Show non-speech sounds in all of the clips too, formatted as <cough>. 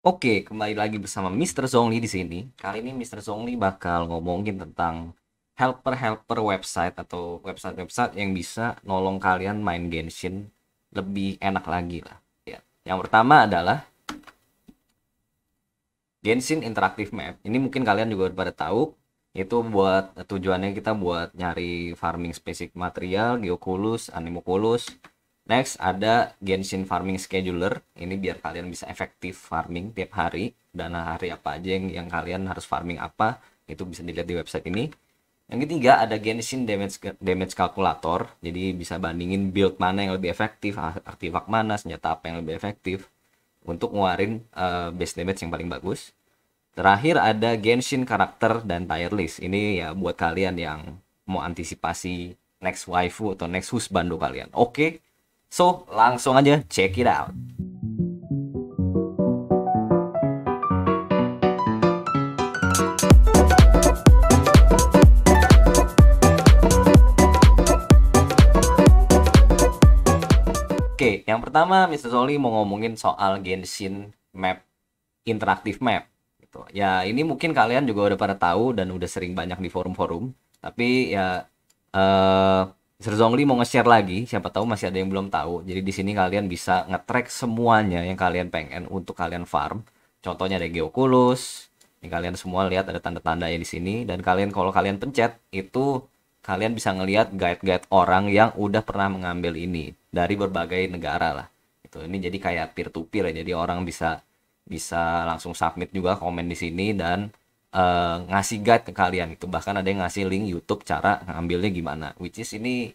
Oke, kembali lagi bersama Mr. Zongli di sini. Kali ini Mr. Zongli bakal ngomongin tentang helper-helper website atau website-website yang bisa nolong kalian main Genshin lebih enak lagi lah. Ya. Yang pertama adalah Genshin Interactive Map. Ini mungkin kalian juga pada tahu. Itu buat tujuannya kita buat nyari farming spesifik material, Geoculus, Animoculus, Next ada Genshin Farming Scheduler. Ini biar kalian bisa efektif farming tiap hari dana hari apa aja yang, yang kalian harus farming apa itu bisa dilihat di website ini. Yang ketiga ada Genshin Damage Damage Calculator. Jadi bisa bandingin build mana yang lebih efektif, artefak mana, senjata apa yang lebih efektif untuk ngeluarin uh, base damage yang paling bagus. Terakhir ada Genshin karakter dan tier list. Ini ya buat kalian yang mau antisipasi next waifu atau next husbando kalian. Oke. Okay So, langsung aja check it out. Oke, okay, yang pertama Mr. Soli mau ngomongin soal Genshin map, interaktif map. Gitu. Ya ini mungkin kalian juga udah pada tahu dan udah sering banyak di forum-forum. Tapi ya uh, Mr. Zongli mau nge-share lagi, siapa tahu masih ada yang belum tahu. Jadi di sini kalian bisa nge-track semuanya yang kalian pengen untuk kalian farm. Contohnya ada Geoculus. Ini kalian semua lihat ada tanda tanda ya di sini dan kalian kalau kalian pencet itu kalian bisa ngelihat guide-guide orang yang udah pernah mengambil ini dari berbagai negara lah. Itu ini jadi kayak peer to peer ya. Jadi orang bisa bisa langsung submit juga komen di sini dan uh, ngasih guide ke kalian itu bahkan ada yang ngasih link YouTube cara ngambilnya gimana which is ini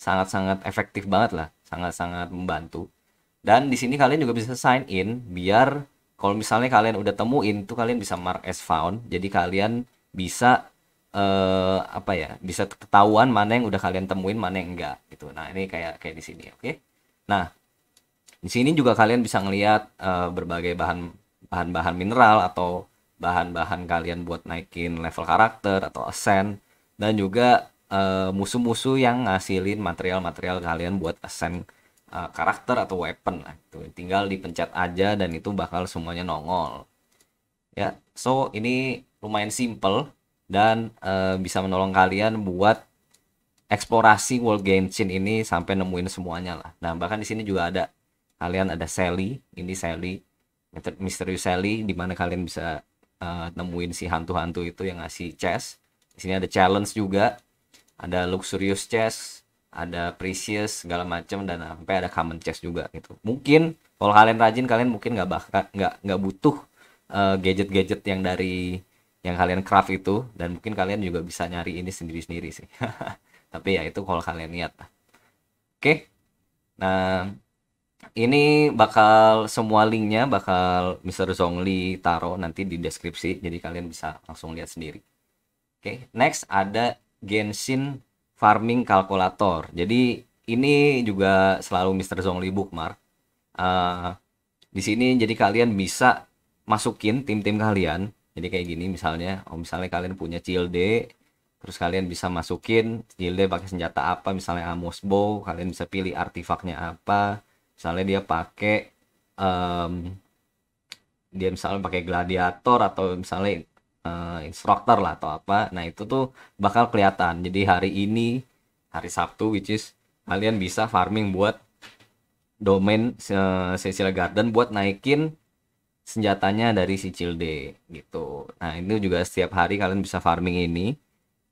sangat-sangat efektif banget lah sangat-sangat membantu dan di sini kalian juga bisa sign in biar kalau misalnya kalian udah temuin tuh kalian bisa mark as found jadi kalian bisa uh, apa ya bisa ketahuan mana yang udah kalian temuin mana yang enggak gitu nah ini kayak kayak di sini oke okay? nah di sini juga kalian bisa ngelihat uh, eh, berbagai bahan bahan-bahan mineral atau bahan-bahan kalian buat naikin level karakter atau ascend dan juga eh, musuh-musuh yang ngasilin material-material kalian buat ascend eh, karakter atau weapon lah gitu. Tinggal dipencet aja dan itu bakal semuanya nongol. Ya, so ini lumayan simple dan uh, bisa menolong kalian buat eksplorasi World Genshin ini sampai nemuin semuanya lah. Nah, bahkan di sini juga ada kalian ada Sally, ini Sally, Misterius Sally di mana kalian bisa uh, nemuin si hantu-hantu itu yang ngasih chest di sini ada challenge juga ada luxurious chest ada precious segala macam dan sampai ada common chest juga gitu mungkin kalau kalian rajin kalian mungkin nggak bakal nggak nggak butuh gadget eh, gadget-gadget yang dari yang kalian craft itu dan mungkin kalian juga bisa nyari ini sendiri-sendiri sih <laughs> tapi ya itu kalau kalian niat oke okay? nah ini bakal semua linknya bakal Mr. Zongli taruh nanti di deskripsi jadi kalian bisa langsung lihat sendiri oke okay. next ada Genshin Farming Calculator jadi ini juga selalu Mr. Zongli bookmark uh, di sini jadi kalian bisa masukin tim-tim kalian jadi kayak gini misalnya oh misalnya kalian punya CLD terus kalian bisa masukin CLD pakai senjata apa misalnya Amos Bow kalian bisa pilih artifaknya apa misalnya dia pakai um, dia misalnya pakai gladiator atau misalnya uh, eh, instruktur lah atau apa nah itu tuh bakal kelihatan jadi hari ini hari Sabtu which is kalian bisa farming buat domain uh, Cecil Garden buat naikin senjatanya dari si Cilde gitu nah ini juga setiap hari kalian bisa farming ini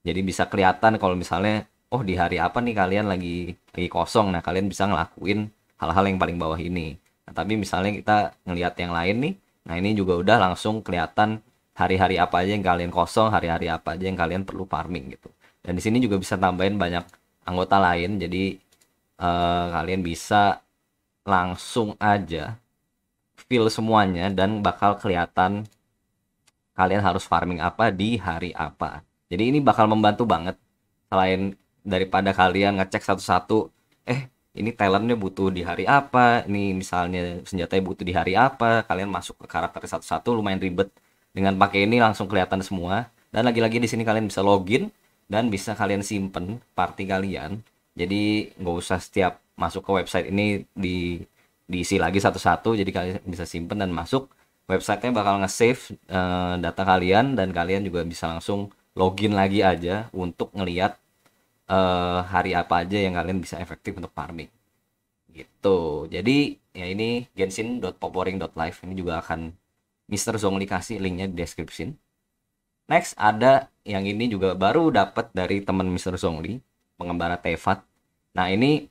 jadi bisa kelihatan kalau misalnya oh di hari apa nih kalian lagi lagi kosong nah kalian bisa ngelakuin hal-hal yang paling bawah ini. Nah, tapi misalnya kita ngelihat yang lain nih, nah ini juga udah langsung kelihatan hari-hari apa aja yang kalian kosong, hari-hari apa aja yang kalian perlu farming gitu. Dan di sini juga bisa tambahin banyak anggota lain, jadi eh, kalian bisa langsung aja fill semuanya dan bakal kelihatan kalian harus farming apa di hari apa. Jadi ini bakal membantu banget selain daripada kalian ngecek satu-satu, eh ini talentnya butuh di hari apa ini misalnya senjatanya butuh di hari apa kalian masuk ke karakter satu-satu lumayan ribet dengan pakai ini langsung kelihatan semua dan lagi-lagi di sini kalian bisa login dan bisa kalian simpen party kalian jadi nggak usah setiap masuk ke website ini di diisi lagi satu-satu jadi kalian bisa simpen dan masuk websitenya bakal nge-save uh, data kalian dan kalian juga bisa langsung login lagi aja untuk ngeliat uh, hari apa aja yang kalian bisa efektif untuk farming gitu jadi ya ini genshin.poporing.live ini juga akan Mister Zongli kasih linknya di deskripsi. next ada yang ini juga baru dapat dari teman Mister Zongli pengembara Tefat nah ini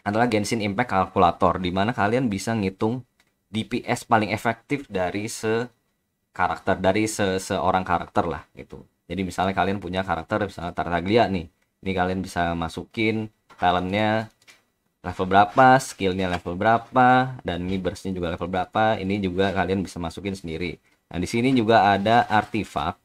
adalah Genshin Impact Calculator di mana kalian bisa ngitung DPS paling efektif dari se karakter dari se seorang karakter lah gitu. Jadi misalnya kalian punya karakter misalnya Tartaglia nih ini kalian bisa masukin talentnya level berapa, skillnya level berapa, dan ini burstnya juga level berapa. Ini juga kalian bisa masukin sendiri. Nah di sini juga ada artifak.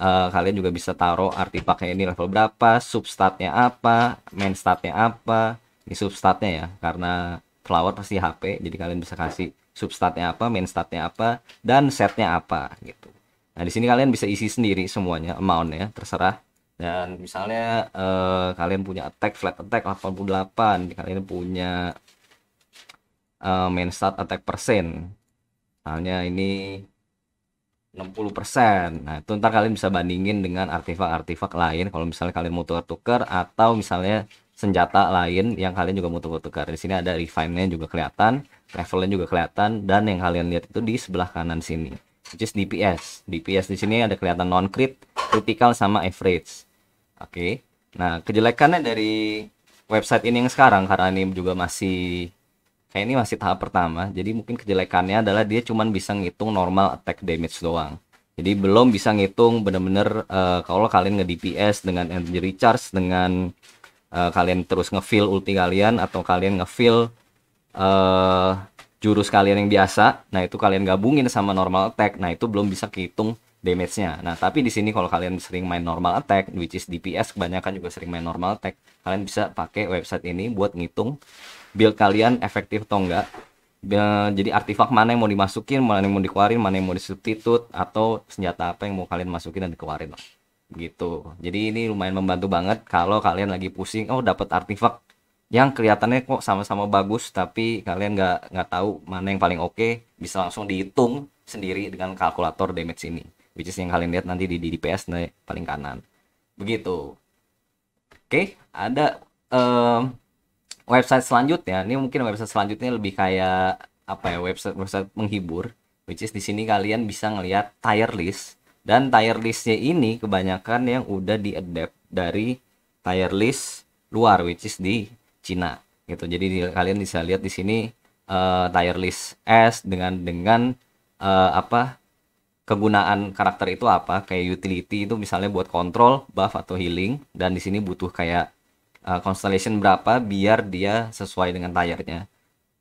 Uh, eh, kalian juga bisa taruh artifaknya ini level berapa, substatnya apa, main statnya apa. Ini substatnya ya, karena flower pasti HP, jadi kalian bisa kasih substatnya apa, main statnya apa, dan setnya apa gitu. Nah di sini kalian bisa isi sendiri semuanya amountnya, terserah dan misalnya uh, kalian punya attack flat attack 88 kalian punya uh, main start attack persen misalnya ini 60%. Nah, itu ntar kalian bisa bandingin dengan artefak-artefak lain kalau misalnya kalian mau tukar-tukar atau misalnya senjata lain yang kalian juga mau tukar-tukar. Di sini ada refine-nya juga kelihatan, levelnya juga kelihatan dan yang kalian lihat itu di sebelah kanan sini, which is DPS. DPS di sini ada kelihatan non-crit, critical sama average. Oke. Nah, kejelekannya dari website ini yang sekarang karena ini juga masih kayak ini masih tahap pertama. Jadi mungkin kejelekannya adalah dia cuma bisa ngitung normal attack damage doang. Jadi belum bisa ngitung bener-bener uh, kalau kalian nge-DPS dengan energy recharge dengan uh, kalian terus ngefill ulti kalian atau kalian ngefill uh, jurus kalian yang biasa. Nah, itu kalian gabungin sama normal attack. Nah, itu belum bisa kehitung damage-nya. Nah, tapi di sini kalau kalian sering main normal attack, which is DPS kebanyakan juga sering main normal attack, kalian bisa pakai website ini buat ngitung build kalian efektif atau enggak. Jadi artefak mana yang mau dimasukin, mana yang mau dikeluarin, mana yang mau disubstitut atau senjata apa yang mau kalian masukin dan dikeluarin Gitu. Jadi ini lumayan membantu banget kalau kalian lagi pusing, oh dapat artefak yang kelihatannya kok sama-sama bagus tapi kalian nggak nggak tahu mana yang paling oke okay, bisa langsung dihitung sendiri dengan kalkulator damage ini which is yang kalian lihat nanti di DPS naik paling kanan begitu oke okay, ada um, website selanjutnya ini mungkin website selanjutnya lebih kayak apa ya website website menghibur which is di sini kalian bisa ngelihat tire list dan tire listnya ini kebanyakan yang udah diadapt dari tire list luar which is di Cina gitu jadi di, kalian bisa lihat di sini uh, tier list S dengan dengan uh, apa kegunaan karakter itu apa kayak utility itu misalnya buat kontrol buff atau healing dan di sini butuh kayak uh, constellation berapa biar dia sesuai dengan tayarnya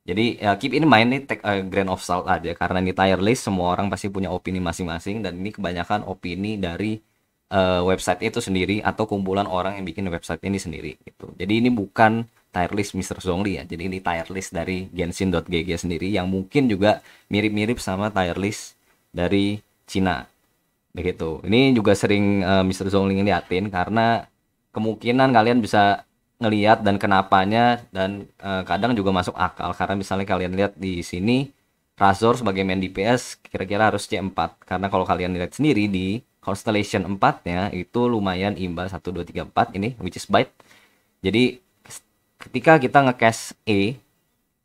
jadi uh, keep in mind nih take a eh, grand of salt aja karena ini tire list semua orang pasti punya opini masing-masing dan ini kebanyakan opini dari uh, website itu sendiri atau kumpulan orang yang bikin website ini sendiri gitu. Jadi ini bukan tire list Mr. Zongli ya. Jadi ini tire list dari genshin.gg sendiri yang mungkin juga mirip-mirip sama tire list dari Cina begitu ini juga sering uh, eh, Mr. Zongling liatin karena kemungkinan kalian bisa ngeliat dan kenapanya dan uh, kadang juga masuk akal karena misalnya kalian lihat di sini Razor sebagai main DPS kira-kira harus C4 karena kalau kalian lihat sendiri di Constellation 4-nya itu lumayan imbal 1 2 3 4 ini which is byte. Jadi ketika kita nge ngecash E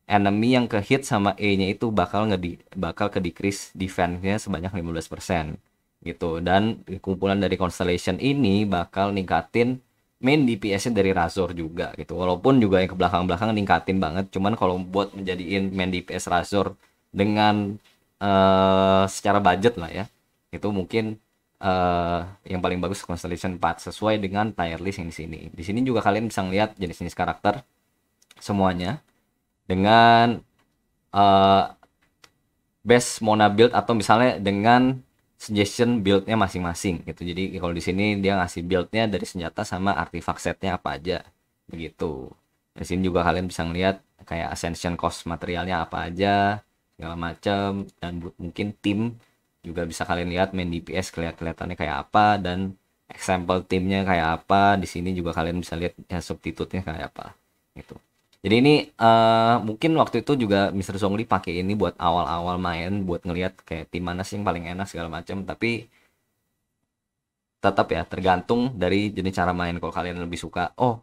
enemy yang ke hit sama E-nya itu bakal di bakal ke decrease defense-nya sebanyak 15% gitu dan kumpulan dari constellation ini bakal ningkatin main DPS-nya dari Razor juga gitu walaupun juga yang ke belakang-belakang ningkatin banget cuman kalau buat menjadiin main DPS Razor dengan uh, secara budget lah ya itu mungkin uh, yang paling bagus constellation 4 sesuai dengan tier list yang di sini di sini juga kalian bisa lihat jenis-jenis karakter semuanya dengan uh, eh, best Mona build atau misalnya dengan suggestion buildnya masing-masing gitu. Jadi kalau di sini dia ngasih buildnya dari senjata sama artifact setnya apa aja begitu. Di sini juga kalian bisa ngeliat kayak ascension cost materialnya apa aja segala macam dan mungkin tim juga bisa kalian lihat main DPS kelihat kelihatannya kayak apa dan example timnya kayak apa di sini juga kalian bisa lihat ya, substitutnya kayak apa gitu. Jadi ini uh, mungkin waktu itu juga Mr. Songli pakai ini buat awal-awal main buat ngelihat kayak tim mana sih yang paling enak segala macam tapi tetap ya tergantung dari jenis cara main kalau kalian lebih suka oh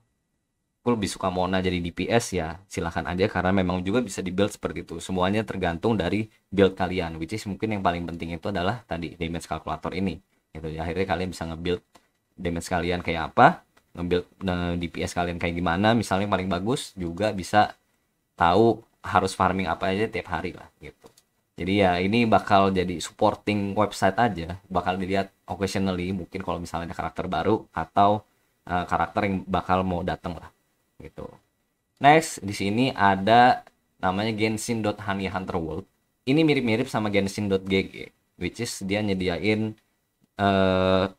aku lebih suka Mona jadi DPS ya silahkan aja karena memang juga bisa dibuild seperti itu semuanya tergantung dari build kalian which is mungkin yang paling penting itu adalah tadi damage calculator ini gitu akhirnya kalian bisa nge-build damage kalian kayak apa ngambil nah, DPS kalian kayak gimana misalnya paling bagus juga bisa tahu harus farming apa aja tiap hari lah gitu jadi ya ini bakal jadi supporting website aja bakal dilihat occasionally mungkin kalau misalnya karakter baru atau uh, karakter yang bakal mau datang lah gitu next di sini ada namanya genshin.honeyhunterworld Hunter World ini mirip-mirip sama Genshin.gg which is dia nyediain uh,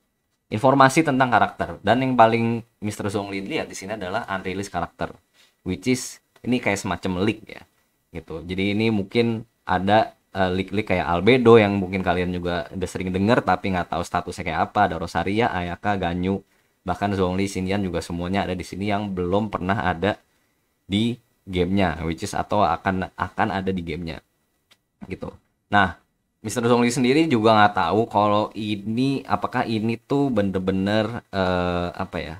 informasi tentang karakter dan yang paling Mr. Zhonglin lihat di sini adalah unreleased karakter which is ini kayak semacam leak ya gitu jadi ini mungkin ada eh, leak-leak kayak Albedo yang mungkin kalian juga udah sering denger tapi nggak tahu statusnya kayak apa ada Rosaria, Ayaka, Ganyu bahkan Zhongli, Xinyan juga semuanya ada di sini yang belum pernah ada di gamenya which is atau akan akan ada di gamenya gitu nah Mr. Zongli sendiri juga nggak tahu kalau ini apakah ini tuh bener-bener uh, apa ya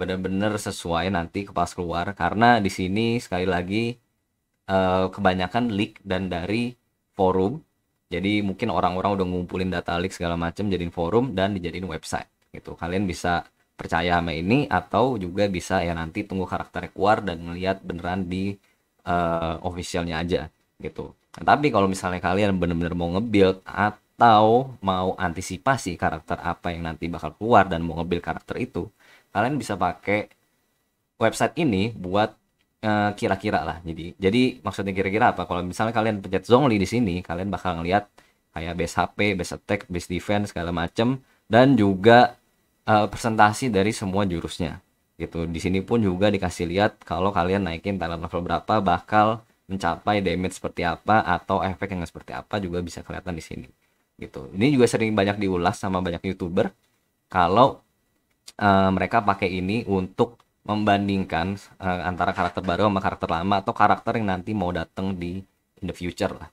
bener-bener sesuai nanti ke pas keluar karena di sini sekali lagi uh, kebanyakan leak dan dari forum jadi mungkin orang-orang udah ngumpulin data leak segala macam jadiin forum dan dijadiin website gitu kalian bisa percaya sama ini atau juga bisa ya nanti tunggu karakter keluar dan ngelihat beneran di uh, officialnya aja gitu Nah, tapi kalau misalnya kalian benar-benar mau ngebuild atau mau antisipasi karakter apa yang nanti bakal keluar dan mau ngebuild karakter itu, kalian bisa pakai website ini buat eh, kira-kira uh, lah. Jadi jadi maksudnya kira-kira apa? Kalau misalnya kalian pencet Zongli di sini, kalian bakal ngelihat kayak base HP, base attack, base defense segala macem dan juga uh, presentasi dari semua jurusnya gitu. Di sini pun juga dikasih lihat kalau kalian naikin talent level berapa bakal mencapai damage seperti apa atau efek yang seperti apa juga bisa kelihatan di sini gitu ini juga sering banyak diulas sama banyak youtuber kalau uh, mereka pakai ini untuk membandingkan uh, antara karakter baru sama karakter lama atau karakter yang nanti mau datang di in the future lah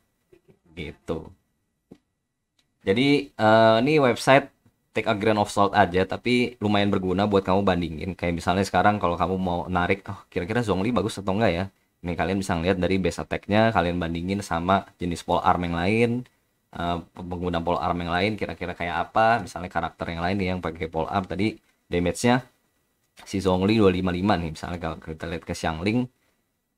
gitu jadi uh, ini website take a grain of salt aja tapi lumayan berguna buat kamu bandingin kayak misalnya sekarang kalau kamu mau narik oh kira-kira Zhongli bagus atau enggak ya Nih kalian bisa lihat dari base attack-nya, kalian bandingin sama jenis pole arm yang lain, uh, pengguna pole arm yang lain kira-kira kayak apa, misalnya karakter yang lain yang pakai pole arm tadi damage-nya si Zhongli 255 nih, misalnya kalau kita lihat ke Xiangling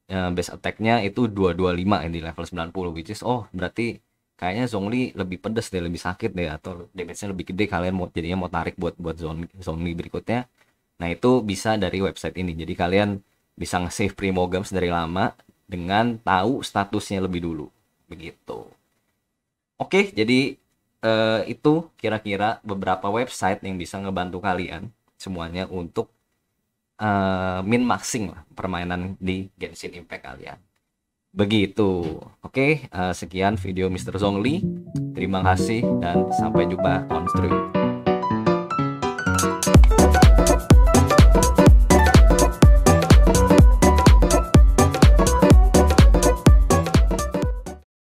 uh, base attack-nya itu 225 yang di level 90 which is oh berarti kayaknya Zhongli lebih pedes deh, lebih sakit deh atau damage-nya lebih gede kalian mau jadinya mau tarik buat buat Zhongli berikutnya. Nah, itu bisa dari website ini. Jadi kalian bisa nge-save primogems dari lama dengan tahu statusnya lebih dulu begitu. Oke, jadi eh, itu kira-kira beberapa website yang bisa ngebantu kalian semuanya untuk eh, min maxing lah permainan di Genshin Impact kalian. Begitu. Oke, eh, sekian video Mr. Zongli. Terima kasih dan sampai jumpa on stream.